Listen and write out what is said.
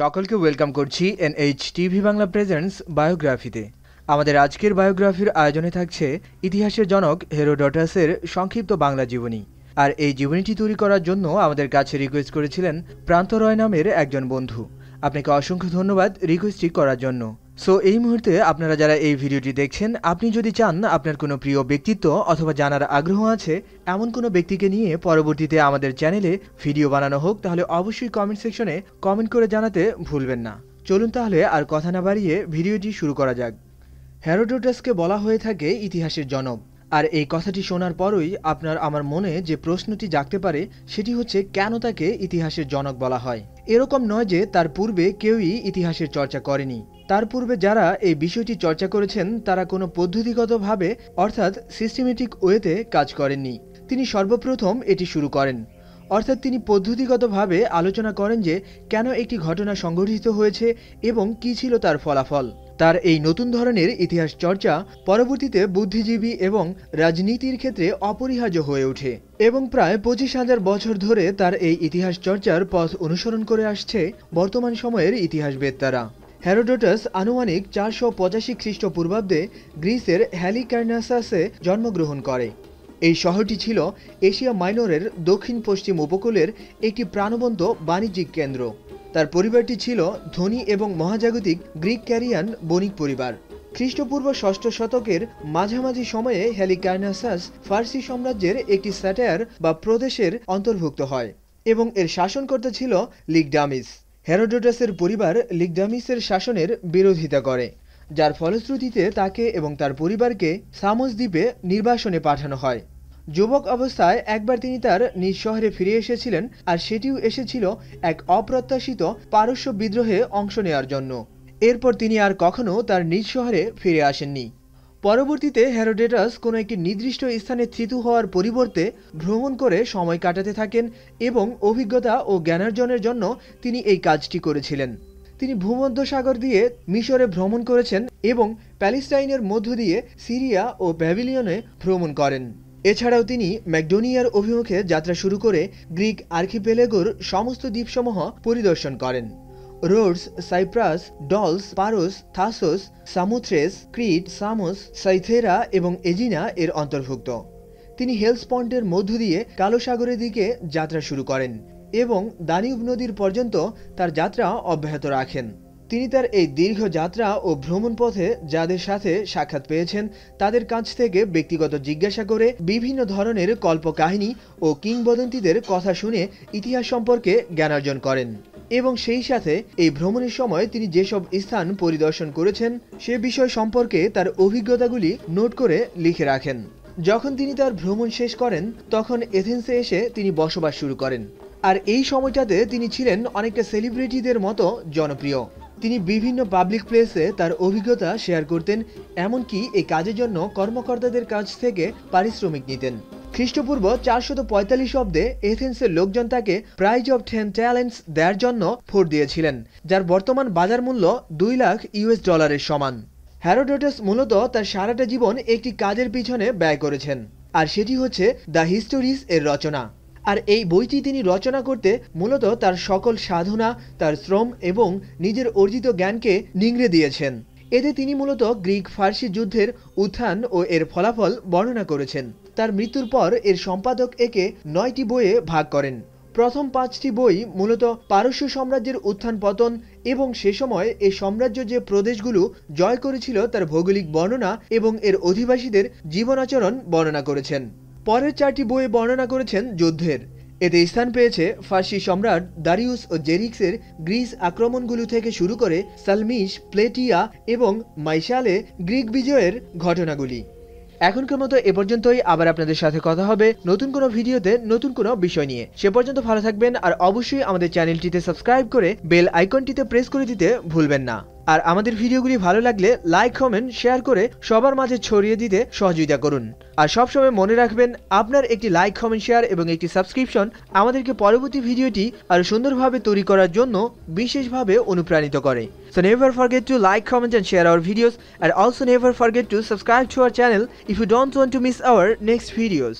সকলকে ওয়েলকাম করছি N H TV Bangla presents বায়োগ্রাফিতে আমাদের আজকের বায়োগ্রাফির আয়োজনে থাকছে ইতিহাসের জনক হেরোডটাসের সংক্ষিপ্ত বাংলা জীবনী আর এই জীবনীটি তৈরি করার জন্য আমাদের কাছে রিকোয়েস্ট করেছিলেন প্রান্ত রয় নামের একজন বন্ধু আপনাকে অসংখ্য ধন্যবাদ রিকোয়েস্টটি করার জন্য সো এই মুহূর্তে আপনারা যারা এই ভিডিওটি দেখছেন আপনি যদি চান আপনার কোনো প্রিয় ব্যক্তিত্ব অথবা জানার আগ্রহ আছে এমন কোনো ব্যক্তিকে নিয়ে পরবর্তীতে আমাদের চ্যানেলে ভিডিও বানানো হোক তাহলে অবশ্যই কমেন্ট সেকশনে কমেন্ট করে জানাতে ভুলবেন না চলুন তাহলে আর কথা না বাড়িয়ে ভিডিওটি শুরু করা যাক হ্যারোডোটাসকে বলা হয়ে থাকে ইতিহাসের জনক আর এই কথাটি শোনার পরই আপনার আমার মনে যে প্রশ্নটি জাগতে পারে সেটি হচ্ছে কেন তাকে ইতিহাসের জনক বলা হয় এরকম নয় যে তার পূর্বে কেউই ইতিহাসের চর্চা করেনি তার পূর্বে যারা এই বিষয়টি চর্চা করেছেন তারা কোনো পদ্ধতিগতভাবে অর্থাৎ সিস্টেমেটিক ওয়েতে কাজ করেননি তিনি সর্বপ্রথম এটি শুরু করেন অর্থাৎ তিনি পদ্ধতিগতভাবে আলোচনা করেন যে কেন একটি ঘটনা সংঘটিত হয়েছে এবং কি ছিল তার ফলাফল তার এই নতুন ধরনের ইতিহাস চর্চা পরবর্তীতে বুদ্ধিজীবী এবং রাজনীতির ক্ষেত্রে অপরিহার্য হয়ে ওঠে এবং প্রায় পঁচিশ হাজার বছর ধরে তার এই ইতিহাস চর্চার পথ অনুসরণ করে আসছে বর্তমান সময়ের ইতিহাসবেত্তারা হ্যারোডোটাস আনুমানিক চারশো পঁচাশি খ্রিস্টপূর্বাব্দে গ্রিসের হ্যালিকার্নাসাসে জন্মগ্রহণ করে এই শহরটি ছিল এশিয়া মাইনরের দক্ষিণ পশ্চিম উপকূলের একটি প্রাণবন্ত বাণিজ্যিক কেন্দ্র তার পরিবারটি ছিল ধনী এবং মহাজাগতিক গ্রিক ক্যারিয়ান বণিক পরিবার খ্রিস্টপূর্ব ষষ্ঠ শতকের মাঝামাঝি সময়ে হেলিকার্নাসাস ফার্সি সাম্রাজ্যের একটি স্যাটায়ার বা প্রদেশের অন্তর্ভুক্ত হয় এবং এর শাসনকর্তা ছিল লিগডামিস হেরোডোটাসের পরিবার লিগডামিসের শাসনের বিরোধিতা করে যার ফলশ্রুতিতে তাকে এবং তার পরিবারকে সামোস দ্বীপে নির্বাসনে পাঠানো হয় যুবক অবস্থায় একবার তিনি তার নিজ শহরে ফিরে এসেছিলেন আর সেটিও এসেছিল এক অপ্রত্যাশিত পারস্য বিদ্রোহে অংশ নেওয়ার জন্য এরপর তিনি আর কখনো তার নিজ শহরে ফিরে আসেননি পরবর্তীতে হ্যারোডেটাস কোনো একটি নির্দিষ্ট স্থানে থিতু হওয়ার পরিবর্তে ভ্রমণ করে সময় কাটাতে থাকেন এবং অভিজ্ঞতা ও জ্ঞানার্জনের জন্য তিনি এই কাজটি করেছিলেন তিনি ভূমধ্যসাগর দিয়ে মিশরে ভ্রমণ করেছেন এবং প্যালেস্টাইনের মধ্য দিয়ে সিরিয়া ও প্যাভিলিয়নে ভ্রমণ করেন এছাড়াও তিনি ম্যাকডোনিয়ার অভিমুখে যাত্রা শুরু করে গ্রিক আর্কিপেলেগোর সমস্ত দ্বীপসমূহ পরিদর্শন করেন Rhodes Cyprus Delos Paros Thasos Samothrace Crete Samos Cythera এবং এজিনা এর অন্তর্ভুক্ত তিনি হেলসপন্টের মধ্য দিয়ে কালো সাগরের দিকে যাত্রা শুরু করেন এবং দানিউব নদীর পর্যন্ত তার যাত্রা অব্যাহত রাখেন তিনি তার এই দীর্ঘ যাত্রা ও ভ্রমণ পথে যাদের সাথে সাক্ষাৎ পেয়েছেন তাদের কাছ থেকে ব্যক্তিগত জিজ্ঞাসা করে বিভিন্ন ধরনের কল্পকাহিনী ও কিংবদন্তিদের কথা শুনে ইতিহাস সম্পর্কে জ্ঞানার্জন করেন এবং সেই সাথে এই ভ্রমণের সময় তিনি যেসব স্থান পরিদর্শন করেছেন সে বিষয় সম্পর্কে তার অভিজ্ঞতাগুলি নোট করে লিখে রাখেন যখন তিনি তার ভ্রমণ শেষ করেন তখন এথেন্সে এসে তিনি বসবাস শুরু করেন আর এই সময়টাতে তিনি ছিলেন অনেকটা সেলিব্রিটিদের মতো জনপ্রিয় তিনি বিভিন্ন পাবলিক প্লেসে তার অভিজ্ঞতা শেয়ার করতেন এমনকি এই কাজের জন্য কর্মকর্তাদের কাছ থেকে পারিশ্রমিক নিতেন খ্রিস্টপূর্ব চারশত পঁয়তাল্লিশ অব্দে এথেন্সের লোকজন তাকে প্রাইজ অব টেন ট্যালেন্টস দেওয়ার জন্য ফোর দিয়েছিলেন যার বর্তমান বাজার মূল্য দুই লাখ ইউএস ডলারের সমান হ্যারোডোটাস মূলত তার সারাটা জীবন একটি কাজের পিছনে ব্যয় করেছেন আর সেটি হচ্ছে দ্য হিস্টোরিস এর রচনা আর এই বইটি তিনি রচনা করতে মূলত তার সকল সাধনা তার শ্রম এবং নিজের অর্জিত জ্ঞানকে নিংড়ে দিয়েছেন এতে তিনি মূলত গ্রিক ফার্সি যুদ্ধের উত্থান ও এর ফলাফল বর্ণনা করেছেন তার মৃত্যুর পর এর সম্পাদক একে নয়টি বইয়ে ভাগ করেন প্রথম পাঁচটি বই মূলত পারস্য সাম্রাজ্যের উত্থান পতন এবং সে সময় এ সাম্রাজ্য যে প্রদেশগুলো জয় করেছিল তার ভৌগোলিক বর্ণনা এবং এর অধিবাসীদের জীবনাচরণ বর্ণনা করেছেন পরের চারটি বইয়ে বর্ণনা করেছেন যুদ্ধের এতে স্থান পেয়েছে ফার্সি সম্রাট দারিউস ও জেরিক্সের গ্রিস আক্রমণগুলো থেকে শুরু করে সালমিশ প্লেটিয়া এবং মাইশালে গ্রিক বিজয়ের ঘটনাগুলি এখনকার মতো এ পর্যন্তই আবার আপনাদের সাথে কথা হবে নতুন কোনো ভিডিওতে নতুন কোনো বিষয় নিয়ে সে পর্যন্ত ভালো থাকবেন আর অবশ্যই আমাদের চ্যানেলটিতে সাবস্ক্রাইব করে বেল আইকনটিতে প্রেস করে দিতে ভুলবেন না আর আমাদের ভিডিওগুলি ভালো লাগলে লাইক কমেন্ট শেয়ার করে সবার মাঝে ছড়িয়ে দিতে সহযোগিতা করুন আর সবসময় মনে রাখবেন আপনার একটি লাইক কমেন্ট শেয়ার এবং একটি সাবস্ক্রিপশন আমাদেরকে পরবর্তী ভিডিওটি আরও সুন্দরভাবে তৈরি করার জন্য বিশেষভাবে অনুপ্রাণিত করে so never forget to like comment and share our videos and also never forget to subscribe to our channel if you don't want to miss our next videos